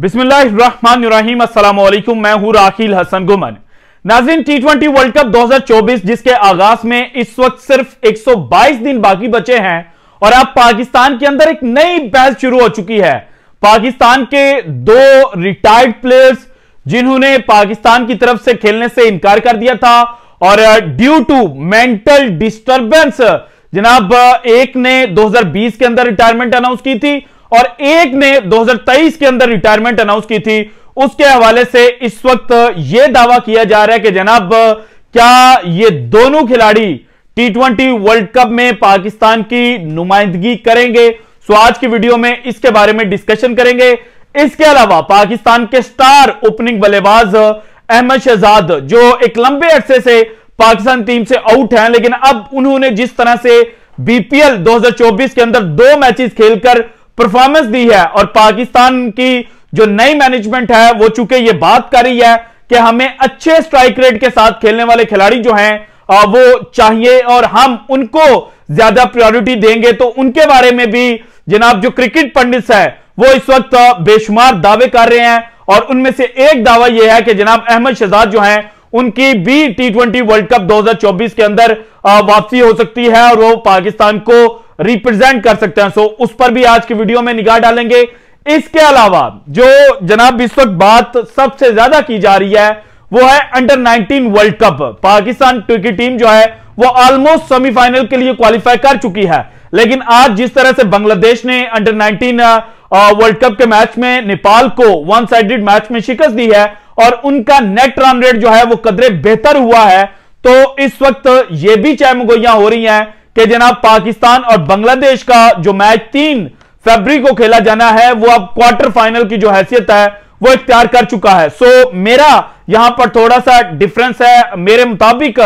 बिस्मिल्लाम मैं हूं राखिल हसन गुमन नाजिन टी ट्वेंटी वर्ल्ड कप 2024 जिसके आगाज में इस वक्त सिर्फ 122 दिन बाकी बचे हैं और अब पाकिस्तान के अंदर एक नई बहस शुरू हो चुकी है पाकिस्तान के दो रिटायर्ड प्लेयर्स जिन्होंने पाकिस्तान की तरफ से खेलने से इनकार कर दिया था और ड्यू टू मेंटल डिस्टर्बेंस जनाब एक ने 2020 के अंदर रिटायरमेंट अनाउंस की थी और एक ने 2023 के अंदर रिटायरमेंट अनाउंस की थी उसके हवाले से इस वक्त यह दावा किया जा रहा है कि जनाब क्या ये दोनों खिलाड़ी टी ट्वेंटी वर्ल्ड कप में पाकिस्तान की नुमाइंदगी करेंगे सो आज की वीडियो में इसके बारे में डिस्कशन करेंगे इसके अलावा पाकिस्तान के स्टार ओपनिंग बल्लेबाज अहमद शहजाद जो एक लंबे अरसे से पाकिस्तान टीम से आउट हैं लेकिन अब उन्होंने जिस तरह से बीपीएल 2024 के अंदर दो मैचेस खेलकर परफॉर्मेंस दी है और पाकिस्तान की जो नई मैनेजमेंट है वो चूंकि ये बात कर रही है कि हमें अच्छे स्ट्राइक रेट के साथ खेलने वाले खिलाड़ी जो हैं वो चाहिए और हम उनको ज्यादा प्रायोरिटी देंगे तो उनके बारे में भी जनाब जो क्रिकेट पंडित है वो इस वक्त बेशुमार दावे कर रहे हैं और उनमें से एक दावा यह है कि जनाब अहमद शहजाद जो हैं उनकी भी टी ट्वेंटी वर्ल्ड कप 2024 के अंदर वापसी हो सकती है और वो पाकिस्तान को रिप्रेजेंट कर सकते हैं सो उस पर भी आज की वीडियो में निगाह डालेंगे इसके अलावा जो जनाब इस वक्त बात सबसे ज्यादा की जा रही है वो है अंडर 19 वर्ल्ड कप पाकिस्तान की टीम जो है वो ऑलमोस्ट सेमीफाइनल के लिए क्वालिफाई कर चुकी है लेकिन आज जिस तरह से बांग्लादेश ने अंडर 19 वर्ल्ड कप के मैच में नेपाल को वन साइडेड मैच में शिकस्त दी है और उनका नेट रन रेट जो है वो कदरे बेहतर हुआ है तो इस वक्त ये भी चैमगोइयां हो रही हैं कि जनाब पाकिस्तान और बांग्लादेश का जो मैच तीन फरवरी को खेला जाना है वो अब क्वार्टर फाइनल की जो हैसियत है वो इख्तियार कर चुका है सो मेरा यहां पर थोड़ा सा डिफरेंस है मेरे मुताबिक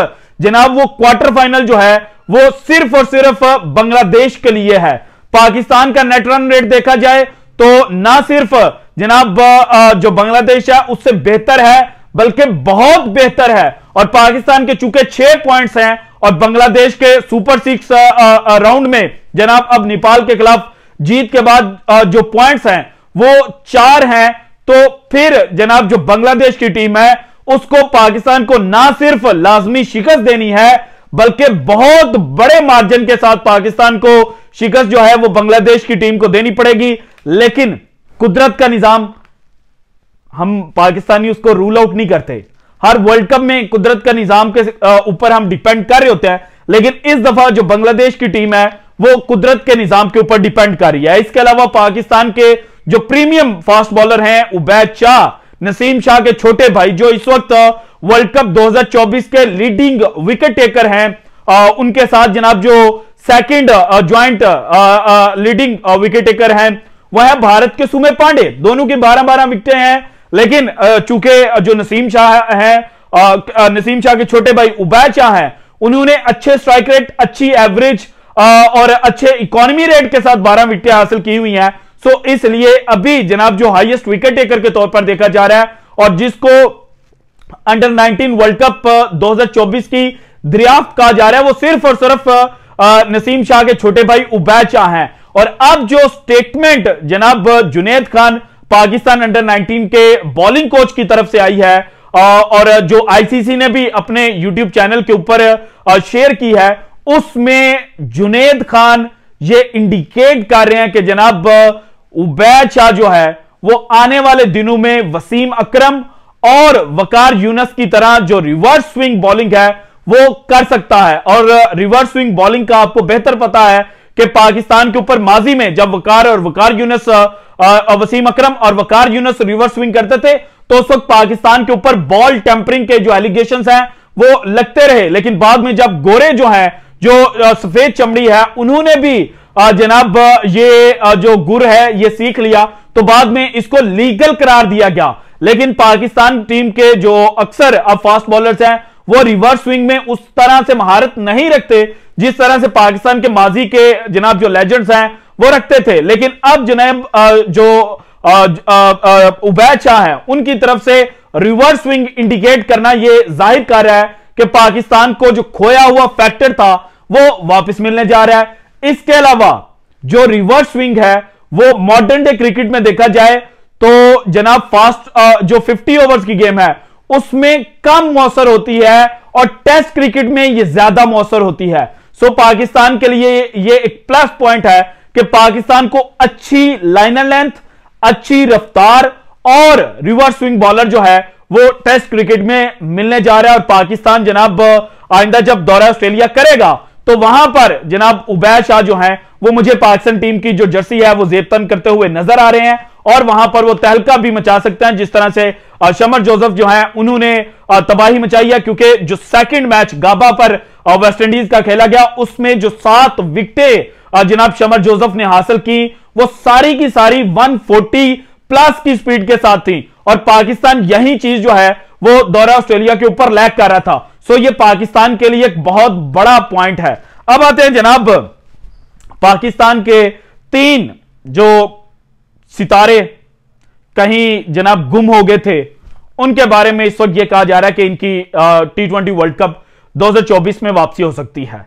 जनाब वो क्वार्टर फाइनल जो है वो सिर्फ और सिर्फ बांग्लादेश के लिए है पाकिस्तान का नेट रन रेट देखा जाए तो ना सिर्फ जनाब जो बांग्लादेश है उससे बेहतर है बल्कि बहुत बेहतर है और पाकिस्तान के चूके छह पॉइंट्स हैं और बांग्लादेश के सुपर सिक्स राउंड में जनाब अब नेपाल के खिलाफ जीत के बाद जो पॉइंट्स हैं वो चार हैं तो फिर जनाब जो बांग्लादेश की टीम है उसको पाकिस्तान को ना सिर्फ लाजमी शिकस्त देनी है बल्कि बहुत बड़े मार्जिन के साथ पाकिस्तान को शिकस्त जो है वो बांग्लादेश की टीम को देनी पड़ेगी लेकिन कुदरत का निजाम हम पाकिस्तानी उसको रूल आउट नहीं करते हर वर्ल्ड कप में कुदरत का निजाम के ऊपर हम डिपेंड कर रहे होते हैं लेकिन इस दफा जो बांग्लादेश की टीम है वो कुदरत के निजाम के ऊपर डिपेंड कर रही है इसके अलावा पाकिस्तान के जो प्रीमियम फास्ट बॉलर हैं उबैद शाह नसीम शाह के छोटे भाई जो इस वक्त वर्ल्ड कप 2024 के लीडिंग विकेट टेकर हैं उनके साथ जनाब जो second joint leading wicket taker हैं वह है भारत के सुमे पांडे दोनों की बारह बारह विकटें हैं लेकिन चूंकि जो नसीम शाह है नसीम शाह के छोटे भाई उबैद शाह हैं उन्होंने अच्छे स्ट्राइक रेट अच्छी एवरेज और अच्छे इकोनॉमी रेट के साथ बारह विकटें हासिल की हुई हैं सो इसलिए अभी जनाब जो हाईएस्ट विकेट टेकर के तौर पर देखा जा रहा है और जिसको अंडर 19 वर्ल्ड कप 2024 की दरियाफ्त कहा जा रहा है वो सिर्फ और सिर्फ नसीम शाह के छोटे भाई उबैद शाह हैं और अब जो स्टेटमेंट जनाब जुनेद खान पाकिस्तान अंडर 19 के बॉलिंग कोच की तरफ से आई है और जो आईसीसी ने भी अपने यूट्यूब चैनल के ऊपर शेयर की है उसमें जुनेद खान ये इंडिकेट कर रहे हैं कि जनाब उबैद शाह जो है वो आने वाले दिनों में वसीम अकरम और वकार यूनस की तरह जो रिवर्स स्विंग बॉलिंग है वो कर सकता है और रिवर्स स्विंग बॉलिंग का आपको बेहतर पता है कि पाकिस्तान के ऊपर माजी में जब वकार और वकार यूनस वसीम अक्रम और वकार यूनस रिवर्स स्विंग करते थे तो उस वक्त पाकिस्तान के ऊपर बॉल टेम्परिंग के जो एलिगेशन हैं वो लगते रहे लेकिन बाद में जब गोरे जो है जो सफेद चमड़ी है उन्होंने भी जनाब ये जो गुर है ये सीख लिया तो बाद में इसको लीगल करार दिया गया लेकिन पाकिस्तान टीम के जो अक्सर अब फास्ट बॉलर्स हैं वो रिवर्स स्विंग में उस तरह से महारत नहीं रखते जिस तरह से पाकिस्तान के माजी के जनाब जो लेजेंड्स हैं वो रखते थे लेकिन अब जनाब जो उबैद शाह है उनकी तरफ से रिवर्स स्विंग इंडिकेट करना यह जाहिर कर रहा है कि पाकिस्तान को जो खोया हुआ फैक्टर था वो वापस मिलने जा रहा है इसके अलावा जो रिवर्स स्विंग है वो मॉडर्न डे क्रिकेट में देखा जाए तो जनाब फास्ट जो 50 ओवर्स की गेम है उसमें कम मौसर होती है और टेस्ट क्रिकेट में ये ज्यादा मौसर होती है सो पाकिस्तान के लिए ये एक प्लस पॉइंट है कि पाकिस्तान को अच्छी लाइनर लेंथ अच्छी रफ्तार और रिवर्स स्विंग बॉलर जो है वो टेस्ट क्रिकेट में मिलने जा रहा है और पाकिस्तान जनाब आइंदा जब दौरा ऑस्ट्रेलिया करेगा तो वहां पर जनाब उबैर शाह जो है वो मुझे पाकिस्तान टीम की जो जर्सी है वो जेबतन करते हुए नजर आ रहे हैं और वहां पर वो तहलका भी मचा सकते हैं जिस तरह से शमर जोसेफ जो है उन्होंने तबाही मचाई है क्योंकि जो सेकंड मैच गाबा पर वेस्ट इंडीज का खेला गया उसमें जो सात विकटे जनाब शमर जोसेफ ने हासिल की वो सारी की सारी 140 प्लस की स्पीड के साथ थी और पाकिस्तान यही चीज जो है वो दौरा ऑस्ट्रेलिया के ऊपर लैक कर रहा था सो ये पाकिस्तान के लिए एक बहुत बड़ा पॉइंट है अब आते हैं जनाब पाकिस्तान के तीन जो सितारे कहीं जनाब गुम हो गए थे उनके बारे में इस वक्त यह कहा जा रहा है कि इनकी टी ट्वेंटी वर्ल्ड कप 2024 में वापसी हो सकती है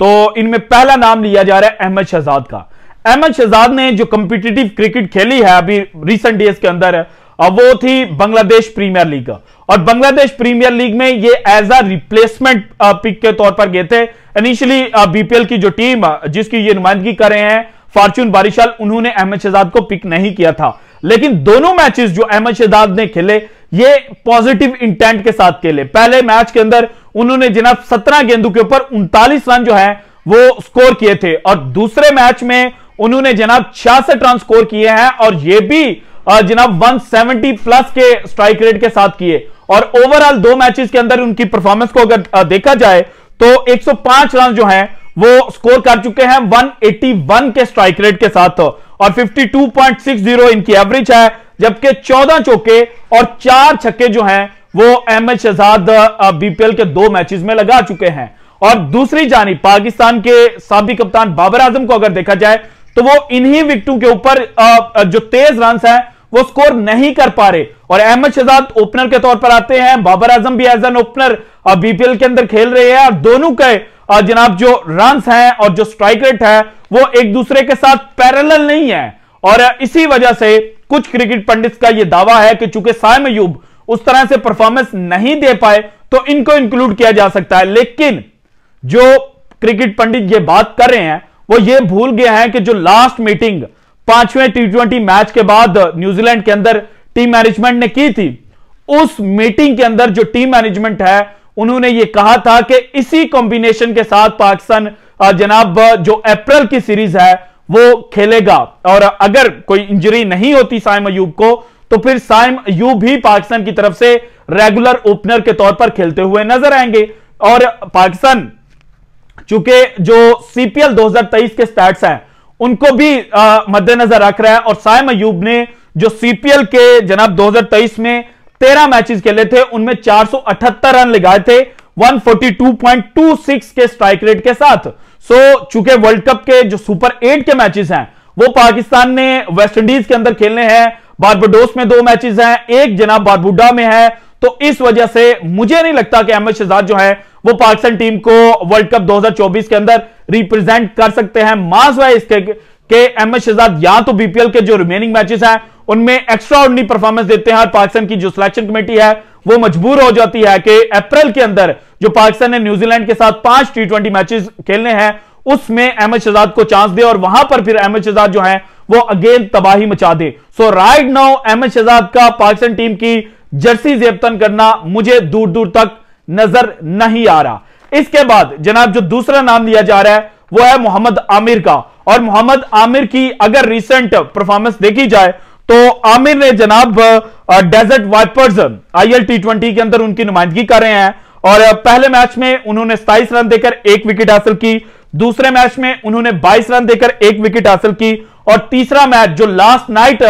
तो इनमें पहला नाम लिया जा रहा है अहमद शहजाद का अहमद शहजाद ने जो कंपिटेटिव क्रिकेट खेली है अभी रिसेंट डेज के अंदर है, वो थी बांग्लादेश प्रीमियर लीग और बांग्लादेश प्रीमियर लीग में ये एज अ रिप्लेसमेंट पिक के तौर पर गए थे इनिशियली बीपीएल की जो टीम जिसकी ये नुमाइंदगी कर रहे हैं फॉर्च्यून बारिशाल उन्होंने अहमद शहजाद को पिक नहीं किया था लेकिन दोनों मैचेस जो अहमद शहजाद ने खेले ये पॉजिटिव इंटेंट के साथ खेले पहले मैच के अंदर उन्होंने जिनाब सत्रह गेंदों के ऊपर उनतालीस रन जो है वो स्कोर किए थे और दूसरे मैच में उन्होंने जनाब छियासठ रन स्कोर किए हैं और ये भी जनाब 170 प्लस के स्ट्राइक रेट के साथ किए और ओवरऑल दो मैचेस के अंदर उनकी परफॉर्मेंस को अगर देखा जाए तो 105 रन जो हैं वो स्कोर कर चुके हैं 181 के स्ट्राइक रेट के साथ और 52.60 इनकी एवरेज है जबकि 14 चौके और चार छक्के जो हैं वो एच शहजाद बीपीएल के दो मैचेस में लगा चुके हैं और दूसरी जानी पाकिस्तान के सबी कप्तान बाबर आजम को अगर देखा जाए तो वो इन्हीं विकटों के ऊपर जो तेज रन हैं वो स्कोर नहीं कर पा रहे और अहमद शहजाद ओपनर के तौर पर आते हैं बाबर आजम भी एज एन ओपनर बीपीएल के अंदर खेल रहे हैं और दोनों के जनाब जो रन हैं और जो स्ट्राइक रेट है वो एक दूसरे के साथ पैरेलल नहीं है और इसी वजह से कुछ क्रिकेट पंडित का यह दावा है कि चूंकि सायम अयूब उस तरह से परफॉर्मेंस नहीं दे पाए तो इनको इंक्लूड किया जा सकता है लेकिन जो क्रिकेट पंडित ये बात कर रहे हैं वो ये भूल गए हैं कि जो लास्ट मीटिंग पांचवें टी ट्वेंटी मैच के बाद न्यूजीलैंड के अंदर टीम मैनेजमेंट ने की थी उस मीटिंग के अंदर जो टीम मैनेजमेंट है उन्होंने यह कहा था कि इसी कॉम्बिनेशन के साथ पाकिस्तान जनाब जो अप्रैल की सीरीज है वो खेलेगा और अगर कोई इंजरी नहीं होती साइम अयूब को तो फिर साइम अयूब भी पाकिस्तान की तरफ से रेगुलर ओपनर के तौर पर खेलते हुए नजर आएंगे और पाकिस्तान चूंकि जो सीपीएल 2023 के स्टैट्स हैं उनको भी मद्देनजर रख रहा है और सायम अयूब ने जो सीपीएल के जनाब 2023 में 13 मैचेस खेले थे उनमें 478 रन लगाए थे 142.26 के स्ट्राइक रेट के साथ सो चूंकि वर्ल्ड कप के जो सुपर एट के मैचेस हैं वो पाकिस्तान ने वेस्टइंडीज के अंदर खेलने हैं बारबाडोस में दो मैचेस हैं एक जनाब बारबुडा में है तो इस वजह से मुझे नहीं लगता कि अहमद शहजाद जो है वो पाकिस्तान टीम को वर्ल्ड कप 2024 के अंदर रिप्रेजेंट कर सकते हैं माज वाइज इसके के एम एस शहजाद या तो बीपीएल के जो रिमेनिंग मैचेस हैं उनमें एक्स्ट्रा ऑर्डनरी परफॉर्मेंस देते हैं और पाकिस्तान की जो सिलेक्शन कमेटी है वो मजबूर हो जाती है कि अप्रैल के अंदर जो पाकिस्तान ने न्यूजीलैंड के साथ पांच टी ट्वेंटी मैचेस खेलने हैं उसमें अहमद शहजाद को चांस दे और वहां पर फिर अहमद शहजाद जो है वो अगेन तबाही मचा दे so right now Ahmad Shahzad का पाकिस्तान टीम की जर्सी जेबतन करना मुझे दूर दूर तक नजर नहीं आ रहा इसके बाद जनाब जो दूसरा नाम लिया जा रहा है वो है मोहम्मद आमिर का और मोहम्मद आमिर की अगर रिसेंट परफॉर्मेंस देखी जाए तो आमिर ने जनाब Desert Vipers IL T twenty के अंदर उनकी नुमाइंदगी कर रहे हैं और पहले मैच में उन्होंने सताइस रन देकर एक विकेट हासिल की दूसरे मैच में उन्होंने 22 रन देकर एक विकेट हासिल की और तीसरा मैच जो लास्ट नाइट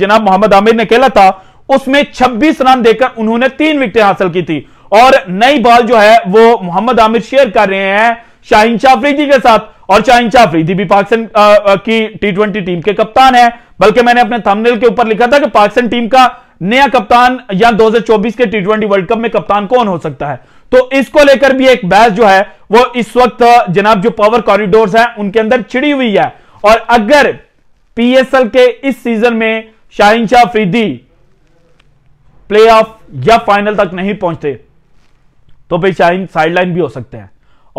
जनाब मोहम्मद आमिर ने खेला था उसमें 26 रन देकर उन्होंने तीन विकेट हासिल की थी और नई बॉल जो है वो मोहम्मद आमिर शेयर कर रहे हैं शाहिन शाफरीदी के साथ और शाहिन शाफरीदी भी पाकिस्तान की टी ट्वेंटी टीम के कप्तान है बल्कि मैंने अपने थमनेल के ऊपर लिखा था कि पाकिस्तान टीम का नया कप्तान या 2024 के टी ट्वेंटी वर्ल्ड कप में कप्तान कौन हो सकता है तो इसको लेकर भी एक बहस जो है वो इस वक्त जनाब जो पावर कॉरिडोर है उनके अंदर छिड़ी हुई है और अगर पीएसएल के इस सीजन में शाहिन शाह फ्रीदी प्ले ऑफ या फाइनल तक नहीं पहुंचते तो भाई शाहीन साइड लाइन भी हो सकते हैं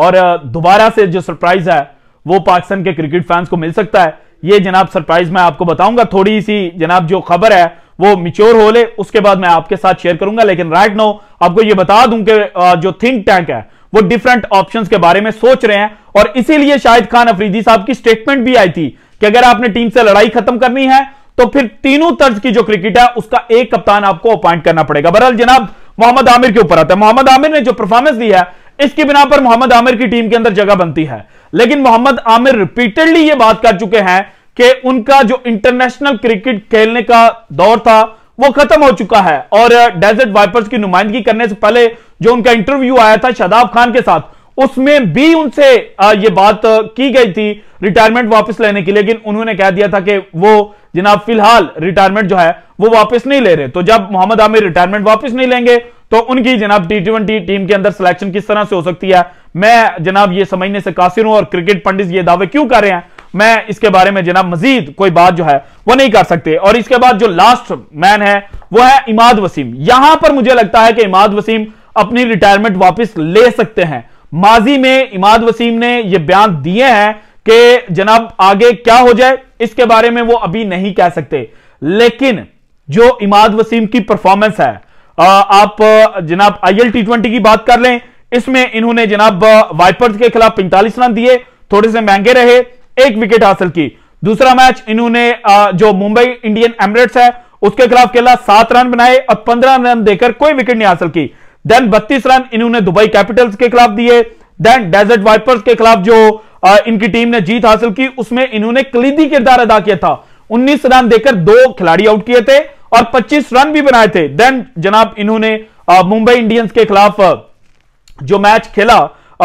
और दोबारा से जो सरप्राइज है वो पाकिस्तान के क्रिकेट फैंस को मिल सकता है ये जनाब सरप्राइज मैं आपको बताऊंगा थोड़ी सी जनाब जो खबर है वो मिच्योर हो ले उसके बाद मैं आपके साथ शेयर करूंगा लेकिन राइट नो आपको ये बता दूं कि जो थिंक टैंक है वो डिफरेंट ऑप्शंस के बारे में सोच रहे हैं और इसीलिए शाहिद खान अफरीदी साहब की स्टेटमेंट भी आई थी कि अगर आपने टीम से लड़ाई खत्म करनी है तो फिर तीनों तर्ज की जो क्रिकेट है उसका एक कप्तान आपको अपॉइंट करना पड़ेगा बहरहाल जनाब मोहम्मद आमिर के ऊपर आता है मोहम्मद आमिर ने जो परफॉर्मेंस दिया है इसके बिना पर मोहम्मद आमिर की टीम के अंदर जगह बनती है लेकिन मोहम्मद आमिर रिपीटेडली यह बात कर चुके हैं कि उनका जो इंटरनेशनल क्रिकेट खेलने का दौर था वो खत्म हो चुका है और डेजर्ट uh, वाइपर्स की नुमाइंदगी करने से पहले जो उनका इंटरव्यू आया था शादाब खान के साथ उसमें भी उनसे ये बात की गई थी रिटायरमेंट वापस लेने की लेकिन उन्होंने कह दिया था कि वो जनाब फिलहाल रिटायरमेंट जो है वो वापस नहीं ले रहे तो जब मोहम्मद आमिर रिटायरमेंट वापस नहीं लेंगे तो उनकी जनाब टी ट्वेंटी टीम के अंदर सिलेक्शन किस तरह से हो सकती है मैं जनाब ये समझने से कासिर हूं और क्रिकेट पंडित ये दावे क्यों कर रहे हैं मैं इसके बारे में जनाब मजीद कोई बात जो है वो नहीं कर सकते और इसके बाद जो लास्ट मैन है वो है इमाद वसीम यहां पर मुझे लगता है कि इमाद वसीम अपनी रिटायरमेंट वापस ले सकते हैं माजी में इमाद वसीम ने यह बयान दिए हैं कि जनाब आगे क्या हो जाए इसके बारे में वो अभी नहीं कह सकते लेकिन जो इमाद वसीम की परफॉर्मेंस है आप जनाब आईएल टी ट्वेंटी की बात कर लें इसमें इन्होंने जनाब वाइपर्स के खिलाफ पैंतालीस रन दिए थोड़े से महंगे रहे एक विकेट हासिल की दूसरा मैच इन्होंने जो मुंबई इंडियन एमरेट्स है उसके खिलाफ खेला सात रन बनाए और पंद्रह रन देकर कोई विकेट नहीं हासिल की देन बत्तीस रन इन्होंने दुबई कैपिटल्स के खिलाफ दिए देन डेजर्ट वाइपर्स के खिलाफ जो आ, इनकी टीम ने जीत हासिल की उसमें इन्होंने कलीदी किरदार अदा किया था 19 रन देकर दो खिलाड़ी आउट किए थे और 25 रन भी बनाए थे देन जनाब इन्होंने मुंबई इंडियंस के खिलाफ जो मैच खेला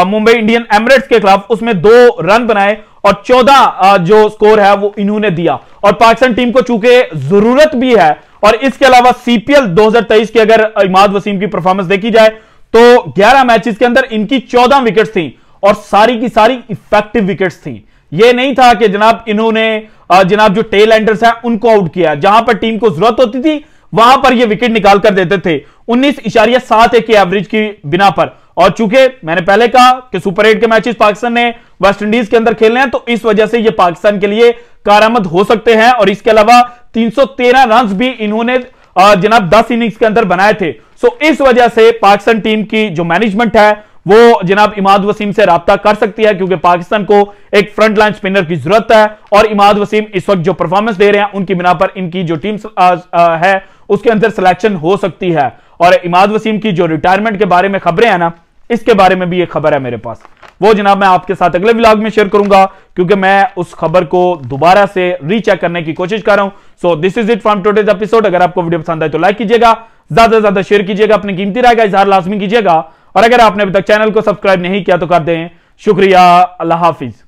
मुंबई इंडियन एमरेट्स के खिलाफ उसमें दो रन बनाए और चौदह जो स्कोर है वो इन्होंने दिया और पाकिस्तान टीम को चूंकि जरूरत भी है और इसके अलावा सीपीएल 2023 की अगर इमाद वसीम की परफॉर्मेंस देखी जाए तो 11 मैचेस के अंदर इनकी 14 विकेट्स थी और सारी की सारी इफेक्टिव विकेट्स थी यह नहीं था कि जनाब इन्होंने जनाब जो टेल एंडर्स हैं उनको आउट किया जहां पर टीम को जरूरत होती थी वहां पर यह विकेट निकाल कर देते थे उन्नीस इशारिया सात एक एवरेज की बिना पर और चूंकि मैंने पहले कहा कि सुपर एट के मैचेस पाकिस्तान ने वेस्टइंडीज के अंदर खेलने हैं तो इस वजह से ये पाकिस्तान के लिए कारामद हो सकते हैं और इसके अलावा 313 रन भी इन्होंने जनाब 10 इनिंग्स के अंदर बनाए थे सो इस वजह से पाकिस्तान टीम की जो मैनेजमेंट है वो जनाब इमाद वसीम से रबता कर सकती है क्योंकि पाकिस्तान को एक फ्रंट लाइन स्पिनर की जरूरत है और इमाद वसीम इस वक्त जो परफॉर्मेंस दे रहे हैं उनकी बिना पर इनकी जो टीम है उसके अंदर सिलेक्शन हो सकती है और इमाद वसीम की जो रिटायरमेंट के बारे में खबरें हैं ना इसके बारे में भी यह खबर है मेरे पास वो जनाब मैं आपके साथ अगले व्लॉग में शेयर करूंगा क्योंकि मैं उस खबर को दोबारा से रीचेक करने की कोशिश कर रहा हूं so this is it from today's episode अगर आपको वीडियो पसंद आए तो लाइक कीजिएगा ज्यादा से ज्यादा शेयर कीजिएगा अपनी कीमती राय का इजहार लाजमी कीजिएगा और अगर आपने अभी तक चैनल को सब्सक्राइब नहीं किया तो कर दें शुक्रिया अल्लाह हाफिज